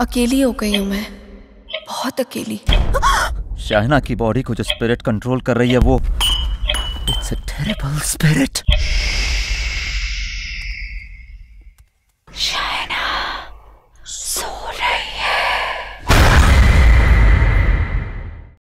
अकेली हो गई हूँ मैं बहुत अकेली शाहना की बॉडी को जो स्पिरिट कंट्रोल कर रही है वो इट्स अ टेरिबल स्पिरिट